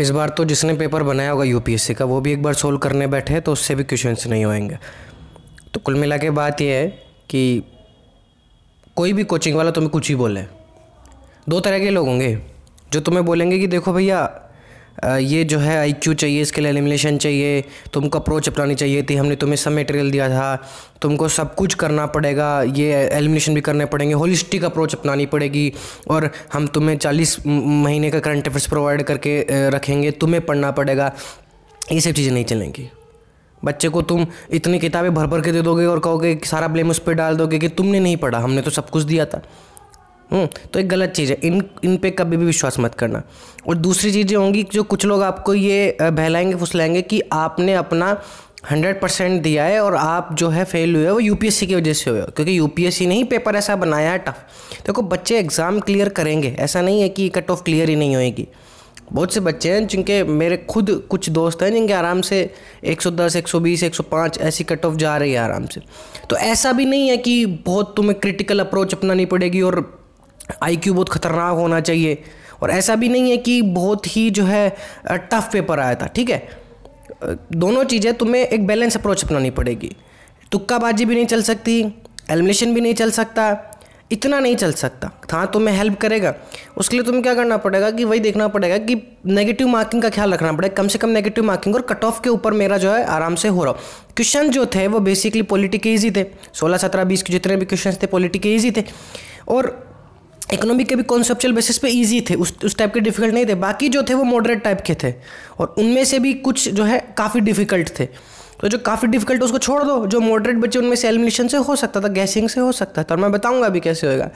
इस बार तो जिसने पेपर बनाया होगा यूपीएससी का वो भी एक बार सोल्व करने बैठे तो उससे भी क्वेश्चंस नहीं होएंगे तो कुल मिला के बात यह है कि कोई भी कोचिंग वाला तुम्हें कुछ ही बोले दो तरह के लोग होंगे जो तुम्हें बोलेंगे कि देखो भैया ये जो है आईक्यू चाहिए इसके लिए एलिमिनेशन चाहिए तुमको अप्रोच अपनानी चाहिए थी हमने तुम्हें सब मटेरियल दिया था तुमको सब कुछ करना पड़ेगा ये एलिमिनेशन भी करने पड़ेंगे होलिस्टिक अप्रोच अपनानी पड़ेगी और हम तुम्हें चालीस महीने का करंट अफेयर्स प्रोवाइड करके रखेंगे तुम्हें पढ़ना पड़ेगा ये सब चीज़ें नहीं चलेंगी बच्चे को तुम इतनी किताबें भर भर के दे दोगे और कहोगे सारा ब्लेम उस पर डाल दोगे कि तुमने नहीं पढ़ा हमने तो सब कुछ दिया था हम्म, तो एक गलत चीज़ है इन इन पे कभी भी विश्वास मत करना और दूसरी चीज़ें होंगी जो कुछ लोग आपको ये बहलाएंगे फुसलाएंगे कि आपने अपना हंड्रेड परसेंट दिया है और आप जो है फेल हुए हो वो यूपीएससी की वजह से हुए हो क्योंकि यूपीएससी ने ही पेपर ऐसा बनाया है टफ देखो बच्चे एग्ज़ाम क्लियर करेंगे ऐसा नहीं है कि कट ऑफ क्लियर ही नहीं होएगी बहुत से बच्चे हैं जिनके मेरे खुद कुछ दोस्त हैं जिनके आराम से 110, 120, 105 ऐसी कट ऑफ जा रही है आराम से तो ऐसा भी नहीं है कि बहुत तुम्हें क्रिटिकल अप्रोच अपनानी पड़ेगी और आईक्यू बहुत ख़तरनाक होना चाहिए और ऐसा भी नहीं है कि बहुत ही जो है टफ पेपर आया था ठीक है दोनों चीज़ें तुम्हें एक बैलेंस अप्रोच अपनानी पड़ेगी तुक्काबाजी भी नहीं चल सकती एलिमिनेशन भी नहीं चल सकता इतना नहीं चल सकता हाँ तुम्हें हेल्प करेगा उसके लिए तुम्हें क्या करना पड़ेगा कि वही देखना पड़ेगा कि नेगेटिव मार्किंग का ख्याल रखना पड़ेगा कम से कम नेगेटिव मार्किंग और कट ऑफ के ऊपर मेरा जो है आराम से हो रहा क्वेश्चन जो थे वो बेसिकली पॉलिटिक के ईजी थे सोलह सत्रह बीस के जितने भी क्वेश्चन थे पॉलिटिक के ईजी थे और इकोनॉमिक के भी कॉन्सेप्चुअल बेसिस पे इजी थे उस उस टाइप के डिफिकल्ट नहीं थे बाकी जो थे वो मॉडरेट टाइप के थे और उनमें से भी कुछ जो है काफ़ी डिफिकल्ट थे तो जो काफ़ी डिफिकल्ट उसको छोड़ दो जो मॉडरेट बच्चे उनमें से एलिमिनेशन से हो सकता था गैसिंग से हो सकता था और मैं बताऊँगा अभी कैसे होएगा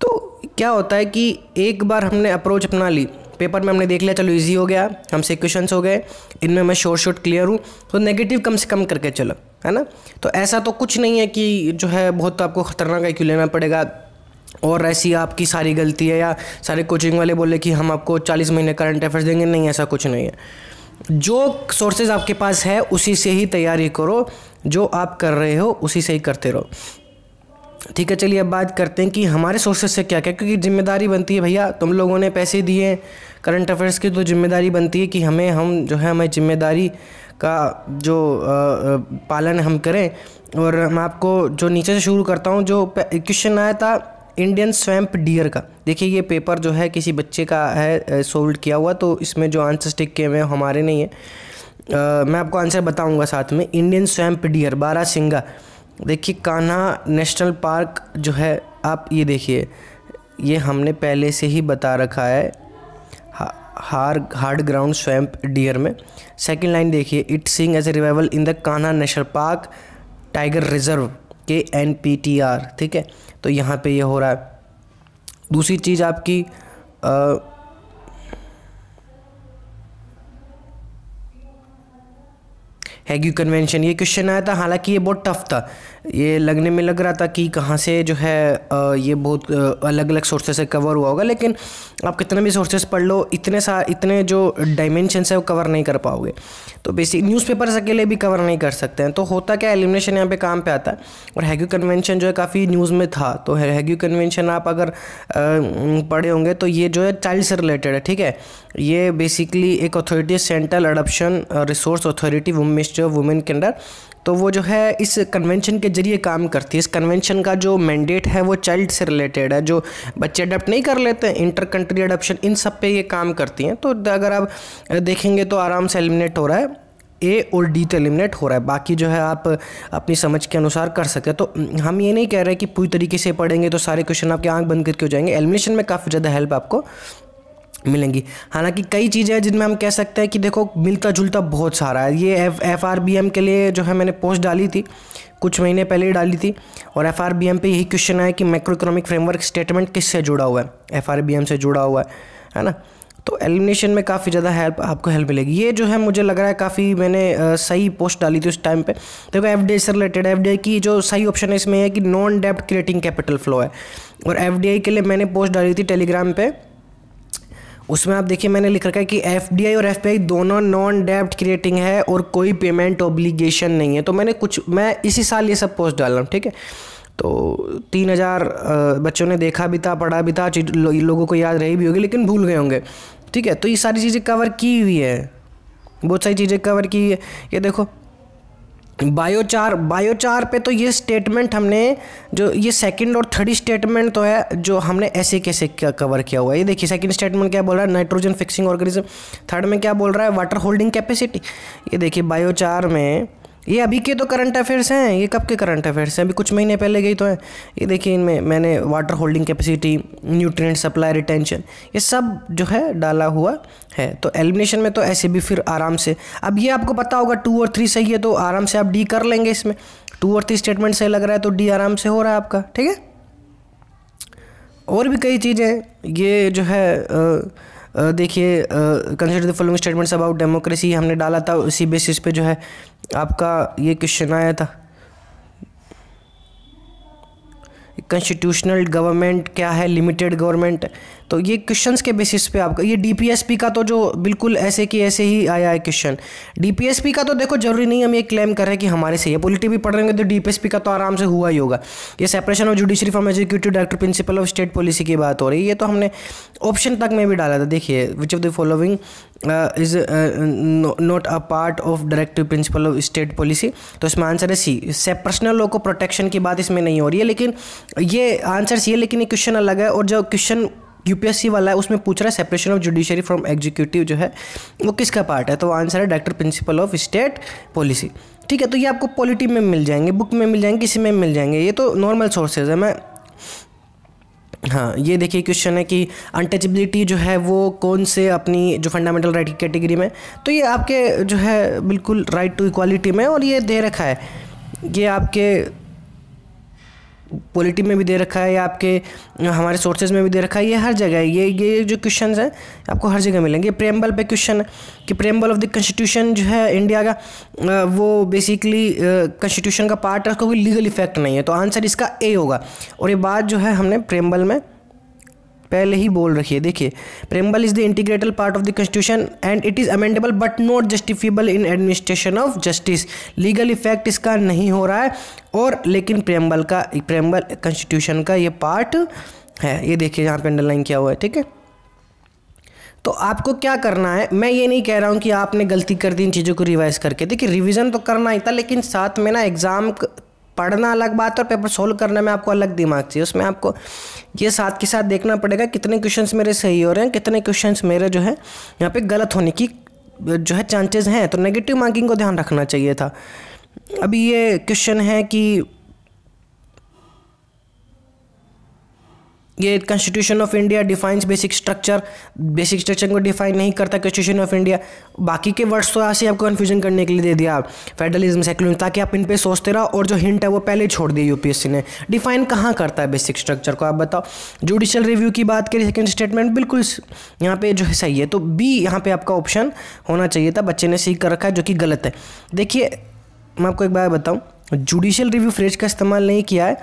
तो क्या होता है कि एक बार हमने अप्रोच अपना ली पेपर में हमने देख लिया चलो इजी हो गया हमसे क्वेश्चंस हो गए इनमें मैं शॉर्ट शॉर्ट क्लियर हूँ तो नेगेटिव कम से कम करके चलो है ना तो ऐसा तो कुछ नहीं है कि जो है बहुत आपको खतरनाक है क्यों लेना पड़ेगा और ऐसी आपकी सारी गलती है या सारे कोचिंग वाले बोले कि हम आपको चालीस महीने करंट अफेयर्स देंगे नहीं ऐसा कुछ नहीं है जो सोर्सेज आपके पास है उसी से ही तैयारी करो जो आप कर रहे हो उसी से ही करते रहो ठीक है चलिए अब बात करते हैं कि हमारे सोर्सेज से क्या क्या क्योंकि जिम्मेदारी बनती है भैया तुम लोगों ने पैसे दिए करंट अफेयर्स की तो जिम्मेदारी बनती है कि हमें हम जो है हमें जिम्मेदारी का जो पालन हम करें और मैं आपको जो नीचे से शुरू करता हूँ जो क्वेश्चन आया था इंडियन स्वैम्प डियर का देखिए ये पेपर जो है किसी बच्चे का है सोल्ड किया हुआ तो इसमें जो आंसर स्टिक किए हुए हमारे नहीं है आ, मैं आपको आंसर बताऊंगा साथ में इंडियन स्वैम्प डियर बारह सिंगा देखिए कान्हा नेशनल पार्क जो है आप ये देखिए ये हमने पहले से ही बता रखा है हार हार्ड ग्राउंड स्वैम्प डियर में सेकंड लाइन देखिए it sing as a revival in the Kanha national park tiger reserve K N P T R ठीक है तो यहाँ पे ये यह हो रहा है दूसरी चीज़ आपकी आ, हैग्यू कन्वेंशन ये क्वेश्चन आया था हालांकि ये बहुत टफ था ये लगने में लग रहा था कि कहाँ से जो है ये बहुत अलग अलग सोर्सेज से कवर हुआ होगा लेकिन आप कितने भी सोर्सेज पढ़ लो इतने सा इतने जो डायमेंशनस है वो कवर नहीं कर पाओगे तो बेसिक न्यूज़पेपर्स अकेले भी कवर नहीं कर सकते हैं तो होता क्या एलिमिनेशन यहाँ पे काम पे आता है और हैग्यू कन्वेंशन जो है काफ़ी न्यूज़ में था तो हैग्यू कन्वेंशन आप अगर पढ़े होंगे तो ये जो है चाइल्ड से रिलेटेड है ठीक है ये बेसिकली एक authority central adoption resource authority women के अंडर तो वो जो है इस कन्वेंशन के ज़रिए काम करती है इस कन्वेंशन का जो मैंडेट है वो चाइल्ड से रिलेटेड है जो बच्चे अडप्ट नहीं कर लेते हैं इंटर कंट्री अडप्शन इन सब पे ये काम करती हैं तो अगर आप देखेंगे तो आराम से एलिमिनेट हो रहा है ए और डी तो एलिमिनेट हो रहा है बाकी जो है आप अपनी समझ के अनुसार कर सकते तो हम ये नहीं कह रहे कि पूरी तरीके से पढ़ेंगे तो सारे क्वेश्चन आपके आँख बंद करके हो जाएंगे एलिमिनेशन में काफ़ी ज़्यादा हेल्प आपको मिलेंगी हालांकि कई चीज़ें हैं जिनमें हम कह सकते हैं कि देखो मिलता जुलता बहुत सारा है ये F F R B M के लिए जो है मैंने पोस्ट डाली थी कुछ महीने पहले ही डाली थी और एफ आर बी एम पर यही क्वेश्चन आया कि मैक्रो इकोनॉमिक फ्रेमवर्क स्टेटमेंट किससे जुड़ा हुआ है एफ आर बी एम से जुड़ा हुआ है है ना तो एलिमिनेशन में काफ़ी ज़्यादा हेल्प आपको हेल्प मिलेगी ये जो है मुझे लग रहा है काफ़ी मैंने आ, सही पोस्ट डाली थी उस टाइम पे देखो एफ डी से रिलेटेड एफ डी की जो सही ऑप्शन है इसमें है कि नॉन डेप्ट क्रिएटिंग कैपिटल फ्लो है और एफ डी के लिए मैंने पोस्ट डाली थी टेलीग्राम पर उसमें आप देखिए मैंने लिख रखा है कि एफ और एफ दोनों नॉन डेप्ट क्रिएटिंग है और कोई पेमेंट ऑब्लीगेशन नहीं है तो मैंने कुछ मैं इसी साल ये सब पोस्ट डाल रहा हूँ ठीक है तो तीन हज़ार बच्चों ने देखा भी था पढ़ा भी था लो, लोगों को याद रही भी होगी लेकिन भूल गए होंगे ठीक है तो ये सारी चीज़ें कवर की हुई है बहुत सारी चीज़ें कवर की हुई है ये देखो बायोचार बायोचार पे तो ये स्टेटमेंट हमने जो ये सेकंड और थर्ड स्टेटमेंट तो है जो हमने ऐसे कैसे कवर किया हुआ है ये देखिए सेकंड स्टेटमेंट क्या बोल रहा है नाइट्रोजन फिक्सिंग ऑर्गेनिज्म थर्ड में क्या बोल रहा है वाटर होल्डिंग कैपेसिटी ये देखिए बायोचार में ये अभी के तो करंट अफेयर्स हैं ये कब के करंट अफेयर्स हैं अभी कुछ महीने पहले गई तो हैं ये देखिए इनमें मैंने water holding capacity nutrient supply retention ये सब जो है डाला हुआ है तो एलिमिनेशन में तो ऐसे भी फिर आराम से अब ये आपको पता होगा टू और थ्री सही है तो आराम से आप डी कर लेंगे इसमें टू और थ्री स्टेटमेंट सही लग रहा है तो डी आराम से हो रहा है आपका ठीक है और भी कई चीज़ें ये जो है आ, देखिए consider the following statements about democracy हमने डाला था उसी बेसिस पे जो है आपका ये क्वेश्चन आया था कंस्टिट्यूशनल गवर्नमेंट क्या है लिमिटेड गवर्नमेंट तो ये क्वेश्चन के बेसिस पे आपका ये डी का तो जो बिल्कुल ऐसे कि ऐसे ही आया है क्वेश्चन डी का तो देखो जरूरी नहीं हम ये क्लेम कर रहे हैं कि हमारे से ये पॉलिटी भी पढ़ रहे होंगे तो डी का तो आराम से हुआ ही होगा ये separation of judiciary from executive director principal of state policy की बात हो रही है ये तो हमने ऑप्शन तक में भी डाला था देखिए which of the following is not a part of directive principle of state policy तो इसमें आंसर है सी से पर्सनल लोग को प्रोटेक्शन की बात इसमें नहीं हो रही है लेकिन ये आंसर सी है लेकिन ये क्वेश्चन अलग है और जो क्वेश्चन यूपीएससी वाला है उसमें पूछ रहा है separation of judiciary from executive जो है वो किसका पार्ट है तो आंसर है director principal of state policy ठीक है तो ये आपको पॉलिटी में मिल जाएंगे बुक में मिल जाएंगे किसी में मिल जाएंगे ये तो नॉर्मल सोर्सेज है मैं हाँ ये देखिए क्वेश्चन है कि अनटचबिलिटी जो है वो कौन से अपनी जो फंडामेंटल राइट की कैटेगरी में तो ये आपके जो है बिल्कुल राइट टू इक्वालिटी में और ये दे रखा है ये आपके पॉलिटी में भी दे रखा है या आपके हमारे सोर्सेज में भी दे रखा है ये हर जगह है ये ये जो क्वेश्चन हैं आपको हर जगह मिलेंगे प्रेमबल पे क्वेश्चन है कि प्रेमबल ऑफ द कॉन्स्टिट्यूशन जो है इंडिया का वो बेसिकली कॉन्स्टिट्यूशन का पार्ट है उसका कोई लीगल इफेक्ट नहीं है तो आंसर इसका ए होगा और ये बात जो है हमने प्रेमबल में पहले ही बोल रखी है देखिए preamble is the integral part of the constitution and it is amendable but not justifiable in administration of justice legal effect इसका नहीं हो रहा है और लेकिन प्रेम्बल का प्रेम्बल कॉन्स्टिट्यूशन का ये पार्ट है ये देखिए यहाँ पे अंडरलाइन किया हुआ है ठीक है तो आपको क्या करना है मैं ये नहीं कह रहा हूँ कि आपने गलती कर दी इन चीज़ों को रिवाइज करके देखिए रिवीजन तो करना ही था लेकिन साथ में ना एग्ज़ाम पढ़ना अलग बात है और पेपर सोल्व करने में आपको अलग दिमाग चाहिए उसमें आपको ये साथ के साथ देखना पड़ेगा कितने क्वेश्चन मेरे सही हो रहे हैं कितने क्वेश्चन मेरे जो है यहाँ पे गलत होने की जो है चांसेस हैं तो नेगेटिव मार्किंग को ध्यान रखना चाहिए था अभी ये क्वेश्चन है कि ये constitution of India defines basic structure basic structure को डिफाइन नहीं करता कॉन्स्टिट्यूशन ऑफ इंडिया बाकी के वर्ड्स तो यहाँ से आपको कन्फ्यूजन करने के लिए दे दिया फेडरलिज्म सेक्युलरिज्म ताकि आप इन पर सोचते रहो और जो हिंट है वो पहले छोड़ दिए यूपीएससी ने डिफाइन कहाँ करता है बेसिक स्ट्रक्चर को आप बताओ जुडिशल रिव्यू की बात करें सेकेंड स्टेटमेंट बिल्कुल यहाँ पे जो है सही है तो बी यहाँ पे आपका ऑप्शन होना चाहिए था बच्चे ने सीख कर रखा है जो कि गलत है देखिए मैं आपको एक बार बताऊँ जुडिशियल रिव्यू फ्रेज का इस्तेमाल नहीं किया है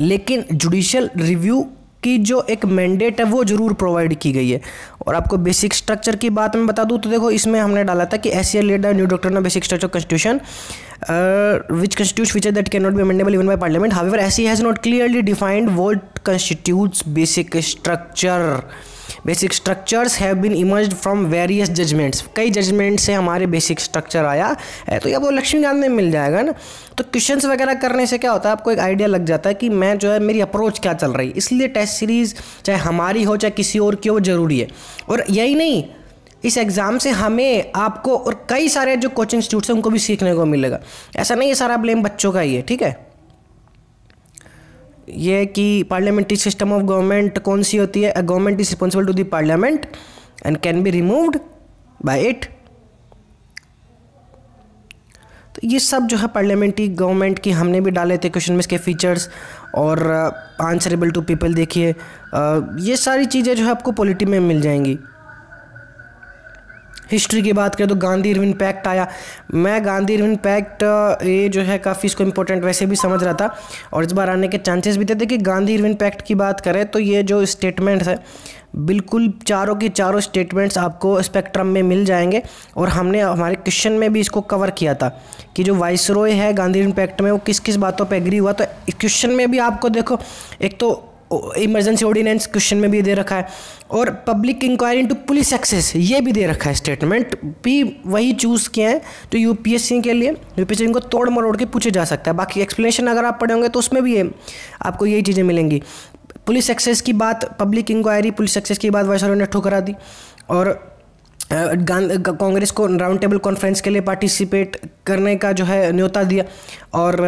लेकिन जुडिशल रिव्यू की जो एक मैंडेट है वो जरूर प्रोवाइड की गई है और आपको बेसिक स्ट्रक्चर की बात मैं बता दूँ तो देखो इसमें हमने डाला था कि S C L new doctor ना basic structure constitution which constitute feature that can not be amendable even by parliament ever S C has not clearly defined what constitute basic structure basic structures have been emerge from various judgments कई judgment से हमारे basic structure आया है तो ये वो लक्ष्मीकांत में मिल जाएगा ना तो क्वेश्चंस वगैरह करने से क्या होता है आपको एक आइडिया लग जाता है कि मैं जो है मेरी अप्रोच क्या चल रही है इसलिए टेस्ट सीरीज़ चाहे हमारी हो चाहे किसी और की हो ज़रूरी है और यही नहीं इस एग्ज़ाम से हमें आपको और कई सारे जो कोचिंग इंस्टीट्यूट्स हैं उनको भी सीखने को मिलेगा ऐसा नहीं है सारा ब्लेम बच्चों का ही है ठीक है ये कि पार्लियामेंट्री सिस्टम ऑफ गवर्नमेंट कौन सी होती है government is responsible to the parliament and can be removed by it तो ये सब जो है पार्लियामेंट्री गवर्नमेंट की हमने भी डाले थे क्वेश्चन में इसके फीचर्स और आंसरेबल टू पीपल देखिए uh, ये सारी चीज़ें जो है आपको पॉलिटी में मिल जाएंगी हिस्ट्री की बात करें तो गांधी इरविन पैक्ट आया मैं गांधी इरविन पैक्ट ये जो है काफ़ी इसको इंपॉर्टेंट वैसे भी समझ रहा था और इस बार आने के चांसेस भी थे देखिए गांधी इरविन पैक्ट की बात करें तो ये जो स्टेटमेंट्स है बिल्कुल चारों के चारों स्टेटमेंट्स आपको स्पेक्ट्रम में मिल जाएंगे और हमने हमारे क्वेश्चन में भी इसको कवर किया था कि जो वाइसरॉय है गांधी पैक्ट में वो किस किस बातों पर एग्री हुआ तो क्वेश्चन में भी आपको देखो एक तो इमरजेंसी ऑर्डिनेंस क्वेश्चन में भी दे रखा है और public inquiry into police excess ये भी दे रखा है स्टेटमेंट भी वही चूज़ किए हैं तो यूपीएससी के लिए यूपीएससी इनको तोड़ मरोड़ के पूछे जा सकता है बाकी एक्सप्लेनेशन अगर आप पढ़े होंगे तो उसमें भी ये आपको यही चीज़ें मिलेंगी पुलिस एक्सेस की बात पब्लिक इंक्वायरी पुलिस एक्सेस की बात वैसा ने ठुकरा दी और कांग्रेस को राउंड टेबल कॉन्फ्रेंस के लिए पार्टिसिपेट करने का जो है न्योता दिया और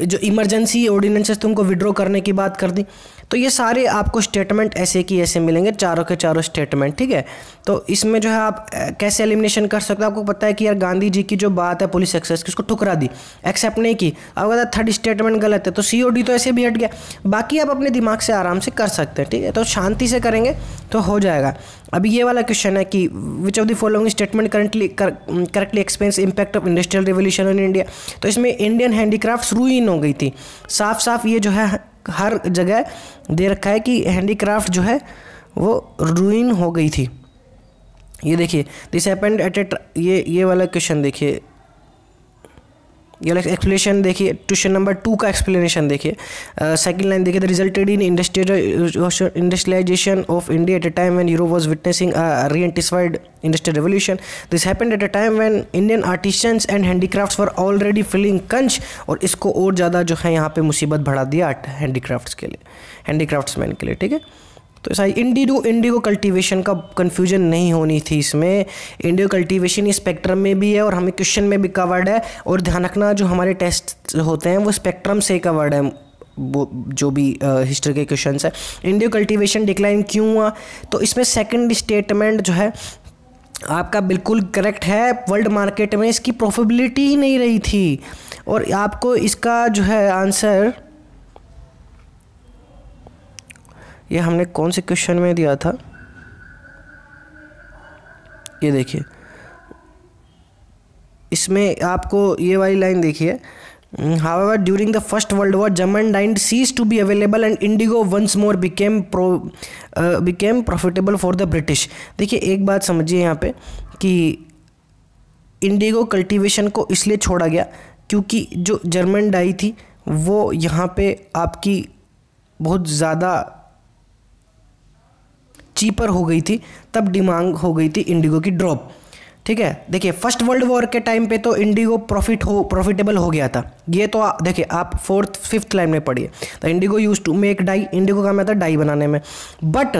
जो इमरजेंसी ऑर्डिनेंसेस तुमको विड्रॉ करने की बात कर दी तो ये सारे आपको स्टेटमेंट ऐसे की ऐसे मिलेंगे चारों के चारों स्टेटमेंट ठीक है तो इसमें जो है आप कैसे एलिमिनेशन कर सकते हो आपको पता है कि यार गांधी जी की जो बात है पुलिस एक्सेस की उसको ठुकरा दी एक्सेप्ट नहीं की अब अगर थर्ड स्टेटमेंट गलत है तो सी तो ऐसे भी हट गया बाकी आप अपने दिमाग से आराम से कर सकते हैं ठीक है तो शांति से करेंगे तो हो जाएगा अभी ये वाला क्वेश्चन है कि which of the following statement currently correctly expense impact of industrial revolution in India तो इसमें इंडियन हैंडीक्राफ्ट रूइन हो गई थी साफ साफ ये जो है हर जगह दे रखा है कि हैंडीक्राफ्ट जो है वो रूइन हो गई थी ये देखिए दिस हैपेंड एट ए ये ये वाला क्वेश्चन देखिए ये वाला एक्सप्लेनेशन देखिए ट्यूशन नंबर टू का एक्सप्लेनेशन देखिए सेकंड लाइन देखिए the resulted in industrial industrialization of India at a time when Europe was witnessing a reintensified industrial revolution this happened at a time when Indian artists and handicrafts were already filling crunch और इसको और ज़्यादा जो है यहाँ पे मुसीबत बढ़ा दिया हैंडीक्राफ्ट्स के लिए हैंडीक्राफ्ट्स मैन के लिए ठीक है तो ऐसा इंडिगो इंडिगो कल्टीवेशन का कन्फ्यूजन नहीं होनी थी इसमें इंडिगो कल्टीवेशन स्पेक्ट्रम में भी है और हमें क्वेश्चन में भी कवर्ड है और ध्यान रखना जो हमारे टेस्ट होते हैं वो स्पेक्ट्रम से कवर्ड है वो जो भी हिस्ट्री के क्वेश्चन है इंडियो कल्टीवेशन डिक्लाइन क्यों हुआ तो इसमें सेकंड स्टेटमेंट जो है आपका बिल्कुल करेक्ट है वर्ल्ड मार्केट में इसकी प्रॉफिबिलिटी ही नहीं रही थी और आपको इसका जो है आंसर ये हमने कौन से क्वेश्चन में दिया था ये देखिए इसमें आपको ये वाली लाइन देखिए however during the first world war German डाइंड ceased to be available and indigo once more became pro became profitable for the British देखिए एक बात समझिए यहाँ पे कि इंडिगो कल्टीवेशन को इसलिए छोड़ा गया क्योंकि जो जर्मन डाई थी वो यहाँ पे आपकी बहुत ज़्यादा चीपर हो गई थी तब डिमांड हो गई थी इंडिगो की ड्रॉप ठीक है देखिए फर्स्ट वर्ल्ड वॉर के टाइम पे तो इंडिगो प्रॉफिट हो प्रॉफिटेबल हो गया था ये तो देखिए आप फोर्थ फिफ्थ लाइन में पढ़िए the indigo use to make dye indigo का मैं था डाई बनाने में but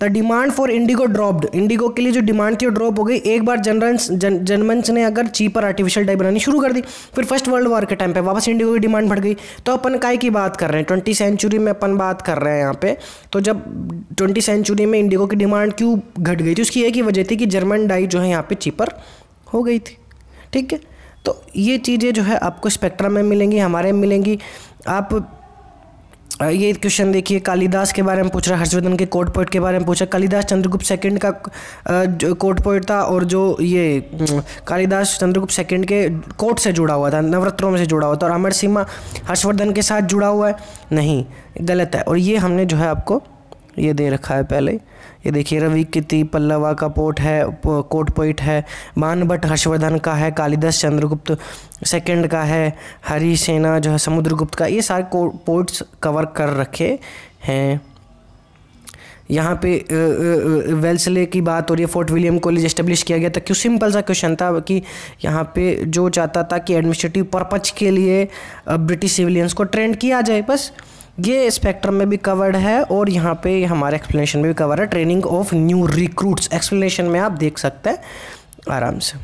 the demand for indigo dropped indigo के लिए जो डिमांड थी वो ड्रॉप हो गई एक बार जनरल जन, जनमंच ने अगर चीपर आर्टिफिशियल डाई बनानी शुरू कर दी फिर फर्स्ट वर्ल्ड वॉर के टाइम पे वापस इंडिगो की डिमांड बढ़ गई तो अपन काय की बात कर रहे हैं ट्वेंटी सेंचुरी में अपन बात कर रहे हैं यहाँ पे तो जब ट्वेंटी सेंचुरी में इंडिगो की डिमांड क्यों घट गई थी उसकी एक ही वजह थी कि जर्मन डाई जो है यहाँ पर चीपर हो गई थी ठीक है तो ये चीज़ें जो है आपको स्पेक्ट्रा में मिलेंगी हमारे मिलेंगी आप ये क्वेश्चन देखिए कालिदास के बारे में पूछ रहा है हर्षवर्धन के कोर्ट पोइट के बारे में पूछा कालिदास चंद्रगुप्त सेकंड का कोर्ट पोइट था और जो ये कालिदास चंद्रगुप्त सेकंड के कोर्ट से जुड़ा हुआ था नवरत्रों में से जुड़ा हुआ था और अमर सीमा हर्षवर्धन के साथ जुड़ा हुआ है नहीं गलत है और ये हमने जो है आपको ये दे रखा है पहले ये देखिए रवि किति पल्लवा का पोट है कोट पोइट है मान भट्ट हर्षवर्धन का है कालिदास चंद्रगुप्त सेकंड का है हरी सेना जो है समुद्रगुप्त का ये सारे पोर्ट्स कवर कर रखे हैं यहाँ पे वेल्सले की बात हो रही है फोर्ट विलियम कॉलेज एस्टेब्लिश किया गया था क्यों सिंपल सा क्वेश्चन था कि यहाँ पे जो चाहता था कि एडमिनिस्ट्रेटिव पर्पज के लिए ब्रिटिश सिविलियंस को ट्रेंड किया जाए बस ये स्पेक्ट्रम में भी कवर्ड है और यहाँ पे हमारे एक्सप्लेनेशन में भी कवर है training of new recruits explanation में आप देख सकते हैं आराम से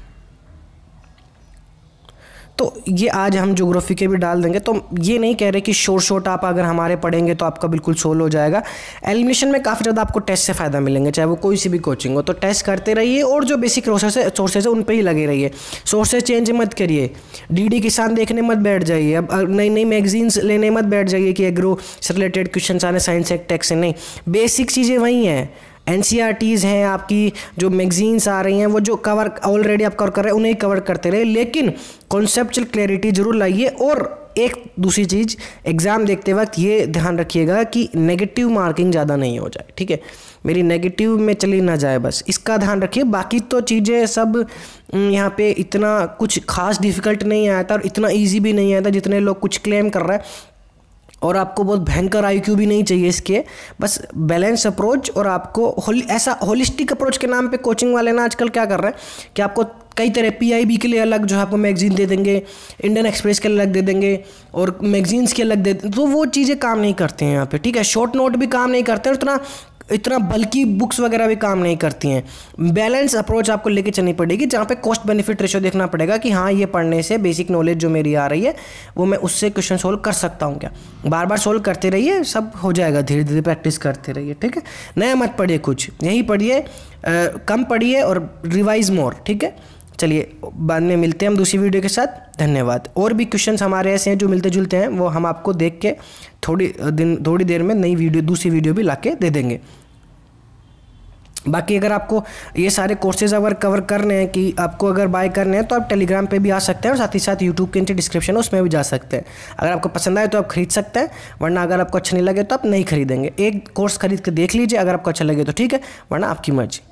तो ये आज हम जोग्राफी के भी डाल देंगे तो ये नहीं कह रहे कि शोर शोट आप अगर हमारे पढ़ेंगे तो आपका बिल्कुल सोल हो जाएगा एलिमिनेशन में काफ़ी ज़्यादा आपको टेस्ट से फ़ायदा मिलेंगे चाहे वो कोई सी भी कोचिंग हो तो टेस्ट करते रहिए और जो बेसिक सोर्सेज है सोर्सेज है उन पर ही लगे रहिए सोर्सेज चेंज मत करिए डी डी किसान देखने मत बैठ जाइए अब नई नई मैगजीन्स लेने मत बैठ जाइए कि एग्रो से रिलेटेड क्वेश्चन आने साइंस एक टेक्स नहीं बेसिक चीज़ें वहीं हैं एन हैं आपकी जो मैगजीन्स आ रही हैं वो जो कवर ऑलरेडी आप कवर कर रहे हैं उन्हें कवर करते रहे लेकिन कॉन्सेप्चुअल क्लैरिटी जरूर लाइए और एक दूसरी चीज़ एग्ज़ाम देखते वक्त ये ध्यान रखिएगा कि नेगेटिव मार्किंग ज़्यादा नहीं हो जाए ठीक है मेरी नेगेटिव में चली ना जाए बस इसका ध्यान रखिए बाकी तो चीज़ें सब यहाँ पे इतना कुछ खास डिफिकल्ट नहीं आया था और इतना इजी भी नहीं आया था जितने लोग कुछ क्लेम कर रहा है और आपको बहुत भयंकर आई भी नहीं चाहिए इसके बस बैलेंस अप्रोच और आपको होली ऐसा होलिस्टिक अप्रोच के नाम पे कोचिंग वाले ना आजकल क्या कर रहे हैं कि आपको कई तरह पीआईबी के लिए अलग जो है आपको मैगजीन दे देंगे इंडियन एक्सप्रेस के अलग दे देंगे और मैगजीन्स के अलग दे देंगे तो वो चीज़ें काम नहीं करते हैं यहाँ पे ठीक है शॉर्ट नोट भी काम नहीं करते हैं उतना इतना बल्कि बुक्स वगैरह भी काम नहीं करती हैं बैलेंस अप्रोच आपको लेके चलनी पड़ेगी जहाँ पे कॉस्ट बेनिफिट रेशो देखना पड़ेगा कि हाँ ये पढ़ने से बेसिक नॉलेज जो मेरी आ रही है वो मैं उससे क्वेश्चन सोल्व कर सकता हूँ क्या बार बार सोल्व करते रहिए सब हो जाएगा धीरे धीरे प्रैक्टिस करते रहिए ठीक है नया मत पढ़िए कुछ यहीं पढ़िए कम पढ़िए और रिवाइज मोर ठीक है चलिए बाद में मिलते हैं हम दूसरी वीडियो के साथ धन्यवाद और भी क्वेश्चन हमारे ऐसे हैं जो मिलते जुलते हैं वो हम आपको देख के थोड़ी दिन थोड़ी देर में नई वीडियो दूसरी वीडियो भी ला दे देंगे बाकी अगर आपको ये सारे कोर्सेज अगर कवर करने हैं कि आपको अगर बाय करने हैं तो आप टेलीग्राम पे भी आ सकते हैं और साथ ही साथ यूट्यूब के नीचे डिस्क्रिप्शन है उसमें भी जा सकते हैं अगर आपको पसंद आए तो आप खरीद सकते हैं वरना अगर आपको अच्छा नहीं लगे तो आप नहीं खरीदेंगे एक कोर्स खरीद के देख लीजिए अगर आपको अच्छा लगे तो ठीक है वरना आपकी मर्जी